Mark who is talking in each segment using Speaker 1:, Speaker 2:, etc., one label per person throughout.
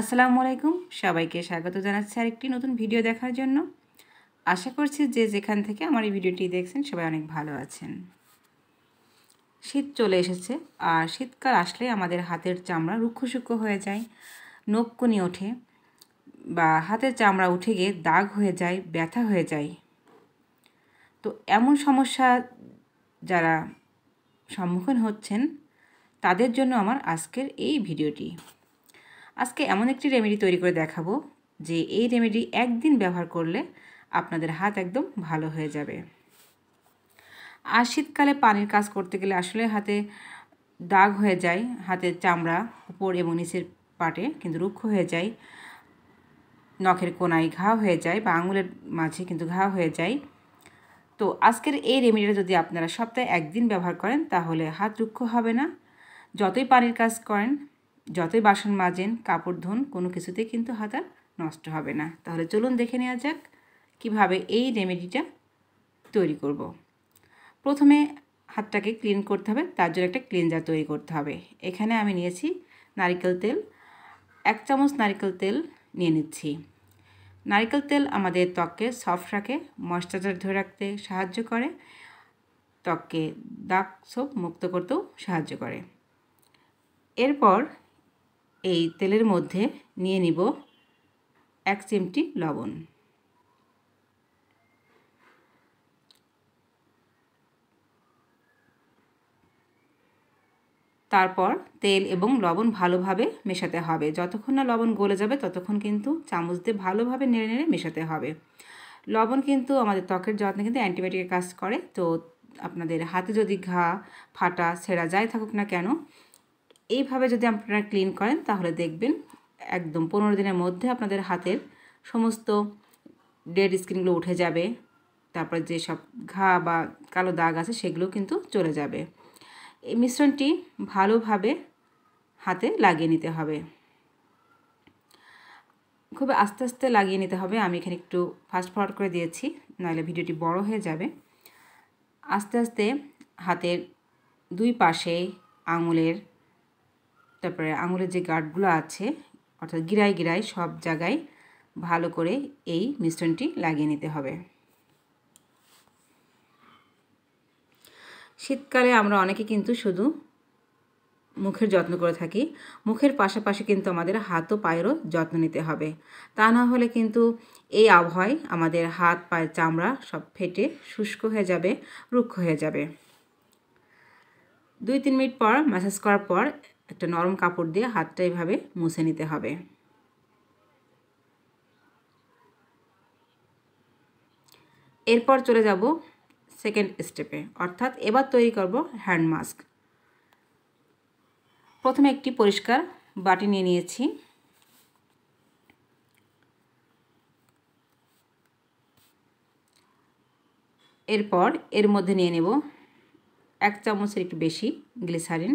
Speaker 1: আসসালামু আলাইকুম সবাইকে স্বাগত জানাচ্ছি আরেকটি নতুন ভিডিও দেখার জন্য আশা করছি যে যেখান থেকে আমার এই ভিডিওটি দেখছেন সবাই অনেক ভালো আছেন শীত চলে এসেছে আর শীতকাল আসলে আমাদের হাতের চামড়া সুক্ষ হয়ে যায় নকুনি ওঠে বা হাতের চামড়া উঠে গিয়ে দাগ হয়ে যায় ব্যথা হয়ে যায় তো এমন সমস্যা যারা সম্মুখীন হচ্ছেন তাদের জন্য আমার আজকের এই ভিডিওটি আজকে এমন একটি রেমেডি তৈরি করে দেখাবো যে এই রেমেডি একদিন ব্যবহার করলে আপনাদের হাত একদম ভালো হয়ে যাবে আর শীতকালে পানির কাজ করতে গেলে আসলে হাতে দাগ হয়ে যায় হাতের চামড়া উপর এবং নিচের পাটে কিন্তু রুক্ষ হয়ে যায় নখের কোনায় ঘা হয়ে যায় বা আঙুলের মাঝে কিন্তু ঘা হয়ে যায় তো আজকের এই রেমেডিটা যদি আপনারা সপ্তাহে একদিন ব্যবহার করেন তাহলে হাত রুক্ষ হবে না যতই পানির কাজ করেন যতই বাসন মাজেন কাপড় ধোন কোনো কিছুতেই কিন্তু হাতা নষ্ট হবে না তাহলে চলুন দেখে নেওয়া যাক কিভাবে এই রেমেডিটা তৈরি করব। প্রথমে হাতটাকে ক্লিন করতে হবে তার জন্য একটা ক্লিনজার তৈরি করতে হবে এখানে আমি নিয়েছি নারিকেল তেল এক চামচ নারিকেল তেল নিয়ে নিচ্ছি নারিকেল তেল আমাদের ত্বককে সফট রাখে ময়শ্চারাইজার ধরে রাখতে সাহায্য করে ত্বককে দাগ সোপ মুক্ত করতেও সাহায্য করে এরপর এই তেলের মধ্যে নিয়ে নিব এক চিমটি লবণ তারপর তেল এবং লবণ ভালোভাবে মেশাতে হবে যতক্ষণ না লবণ গলে যাবে ততক্ষণ কিন্তু চামচ দিয়ে ভালোভাবে নেড়ে নেড়ে মেশাতে হবে লবণ কিন্তু আমাদের ত্বকের যত্নে কিন্তু অ্যান্টিবায়োটিকের কাজ করে তো আপনাদের হাতে যদি ঘা ফাটা ছেঁড়া যাই থাকুক না কেন এইভাবে যদি আপনারা ক্লিন করেন তাহলে দেখবেন একদম পনেরো দিনের মধ্যে আপনাদের হাতের সমস্ত ডেড স্কিনগুলো উঠে যাবে তারপর যেসব ঘা বা কালো দাগ আছে সেগুলো কিন্তু চলে যাবে এই মিশ্রণটি ভালোভাবে হাতে লাগিয়ে নিতে হবে খুব আস্তে আস্তে লাগিয়ে নিতে হবে আমি এখানে একটু ফাস্ট ফরওয়ার্ড করে দিয়েছি নাহলে ভিডিওটি বড় হয়ে যাবে আস্তে আস্তে হাতের দুই পাশে আঙুলের তারপরে আঙুলের যে গার্ডগুলো আছে অর্থাৎ গিরায় গিরায় সব জায়গায় ভালো করে এই মিশ্রণটি লাগিয়ে নিতে হবে শীতকালে আমরা অনেকে কিন্তু শুধু মুখের যত্ন করে থাকি মুখের পাশাপাশি কিন্তু আমাদের হাত ও পায়েরও যত্ন নিতে হবে তা না হলে কিন্তু এই আবহাওয়ায় আমাদের হাত পায়ের চামড়া সব ফেটে শুষ্ক হয়ে যাবে রুক্ষ হয়ে যাবে দুই তিন মিনিট পর ম্যাসাজ করার পর একটা নরম কাপড় দিয়ে হাতটা এভাবে মুছে নিতে হবে এরপর চলে যাব সেকেন্ড স্টেপে অর্থাৎ এবার তৈরি করব হ্যান্ড মাস্ক প্রথমে একটি পরিষ্কার বাটি নিয়ে নিয়েছি এরপর এর মধ্যে নিয়ে নেব এক চামচের একটু বেশি গ্লিসারিন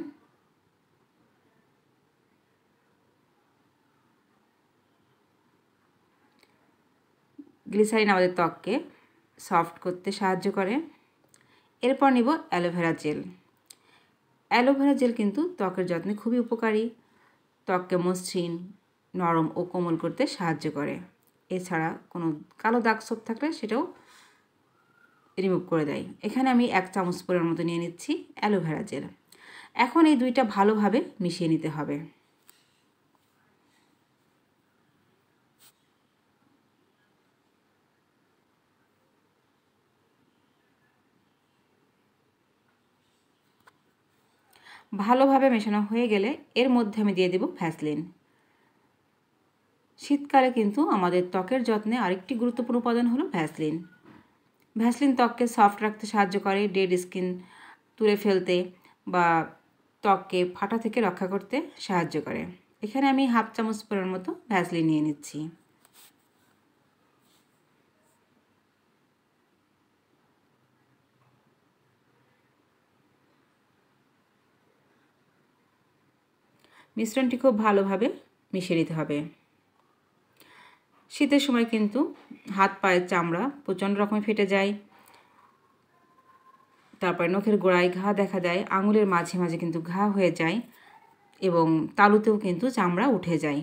Speaker 1: গ্লিসারিন আমাদের ত্বককে সফট করতে সাহায্য করে এরপর নিব অ্যালোভেরা জেল অ্যালোভেরা জেল কিন্তু ত্বকের যত্নে খুবই উপকারী ত্বককে মসৃণ নরম ও কোমল করতে সাহায্য করে এছাড়া কোনো কালো দাগ সোপ থাকলে সেটাও রিমুভ করে দেয় এখানে আমি এক চামচ পরিমাণ মতো নিয়ে নিচ্ছি অ্যালোভেরা জেল এখন এই দুইটা ভালোভাবে মিশিয়ে নিতে হবে ভালোভাবে মেশানো হয়ে গেলে এর মধ্যে আমি দিয়ে দেব ভ্যাসলিন শীতকালে কিন্তু আমাদের ত্বকের যত্নে আরেকটি গুরুত্বপূর্ণ উপাদান হলো ভ্যাসলিন ভ্যাসলিন ত্বককে সফট রাখতে সাহায্য করে ডেড স্কিন তুলে ফেলতে বা ত্বককে ফাটা থেকে রক্ষা করতে সাহায্য করে এখানে আমি হাফ চামচ পরিমাণ মতো ভ্যাসলিন নিয়ে নিচ্ছি মিশ্রণটি খুব ভালোভাবে মিশিয়ে নিতে হবে শীতের সময় কিন্তু হাত পায়ের চামড়া প্রচণ্ড রকমে ফেটে যায় তারপরে নখের গোড়ায় ঘা দেখা দেয় আঙুলের মাঝে মাঝে কিন্তু ঘা হয়ে যায় এবং তালুতেও কিন্তু চামড়া উঠে যায়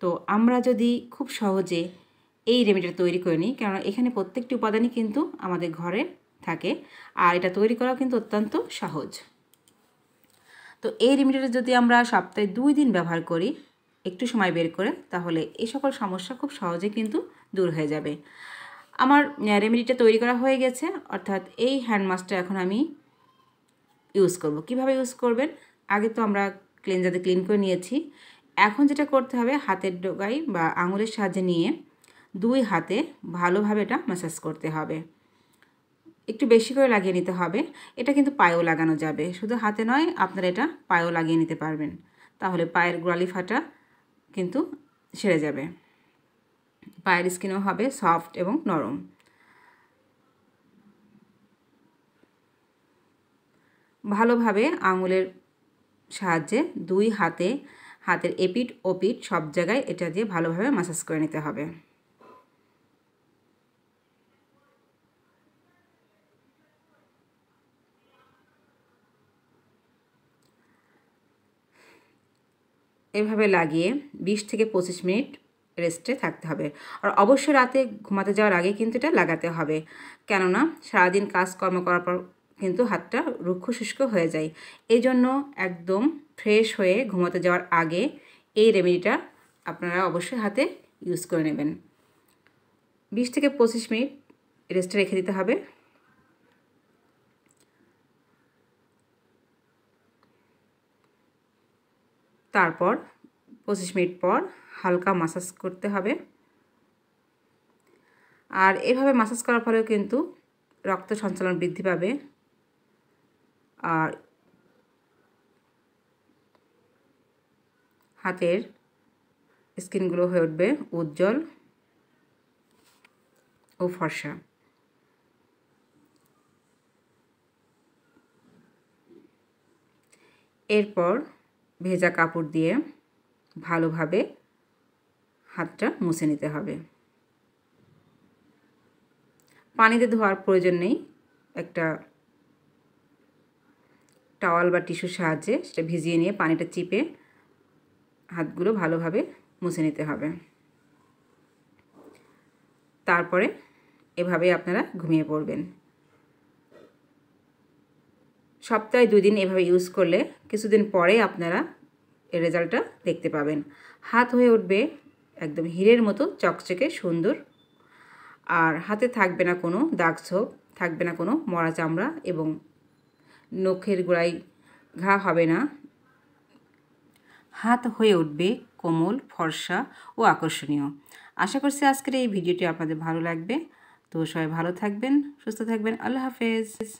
Speaker 1: তো আমরা যদি খুব সহজে এই রেমেডিটা তৈরি করে নিই কেননা এখানে প্রত্যেকটি উপাদানই কিন্তু আমাদের ঘরে থাকে আর এটা তৈরি করা কিন্তু অত্যন্ত সহজ তো এই রেমিডিটা যদি আমরা সপ্তাহে দুই দিন ব্যবহার করি একটু সময় বের করে তাহলে এই সকল সমস্যা খুব সহজে কিন্তু দূর হয়ে যাবে আমার রেমেডিটা তৈরি করা হয়ে গেছে অর্থাৎ এই হ্যান্ড মাস্কটা এখন আমি ইউজ করব কিভাবে ইউজ করবেন আগে তো আমরা ক্লিনজাতে ক্লিন করে নিয়েছি এখন যেটা করতে হবে হাতের ডোগাই বা আঙুলের সাহায্যে নিয়ে দুই হাতে ভালোভাবে এটা ম্যাসাজ করতে হবে একটু বেশি করে লাগিয়ে নিতে হবে এটা কিন্তু পায়েও লাগানো যাবে শুধু হাতে নয় আপনারা এটা পায়েও লাগিয়ে নিতে পারবেন তাহলে পায়ের গোড়ালি ফাটা কিন্তু সেরে যাবে পায়ের স্কিনও হবে সফট এবং নরম ভালোভাবে আঙুলের সাহায্যে দুই হাতে হাতের এপিট ওপিট সব জায়গায় এটা দিয়ে ভালোভাবে মাসাজ করে নিতে হবে এভাবে লাগিয়ে ২০ থেকে পঁচিশ মিনিট রেস্টে থাকতে হবে আর অবশ্যই রাতে ঘুমাতে যাওয়ার আগে কিন্তু এটা লাগাতে হবে কেননা সারাদিন কাজকর্ম করার পর কিন্তু হাতটা রুক্ষ শুষ্ক হয়ে যায় এই জন্য একদম ফ্রেশ হয়ে ঘুমাতে যাওয়ার আগে এই রেমেডিটা আপনারা অবশ্যই হাতে ইউজ করে নেবেন বিশ থেকে পঁচিশ মিনিট রেস্টে রেখে দিতে হবে তারপর পঁচিশ মিনিট পর হালকা মাসাজ করতে হবে আর এভাবে মাসাজ করার ফলেও কিন্তু রক্ত সঞ্চালন বৃদ্ধি পাবে আর হাতের স্কিনগুলো হয়ে উঠবে উজ্জ্বল ও ফর্সা এরপর ভেজা কাপড় দিয়ে ভালোভাবে হাতটা মুছে নিতে হবে পানিতে ধোয়ার প্রয়োজন নেই একটা টাওয়াল বা টিস্যুর সাহায্যে সেটা ভিজিয়ে নিয়ে পানিটা চিপে হাতগুলো ভালোভাবে মুছে নিতে হবে তারপরে এভাবেই আপনারা ঘুমিয়ে পড়বেন সপ্তাহে দুদিন এভাবে ইউজ করলে কিছুদিন পরে আপনারা এর রেজাল্টটা দেখতে পাবেন হাত হয়ে উঠবে একদম হিরের মতো চকচকে সুন্দর আর হাতে থাকবে না কোনো দাগ ছোপ থাকবে না কোনো মরা চামড়া এবং নখের গোড়ায় ঘা হবে না হাত হয়ে উঠবে কোমল ফর্সা ও আকর্ষণীয় আশা করছি আজকের এই ভিডিওটি আপনাদের ভালো লাগবে তো সবাই ভালো থাকবেন সুস্থ থাকবেন আল্লাহ হাফেজ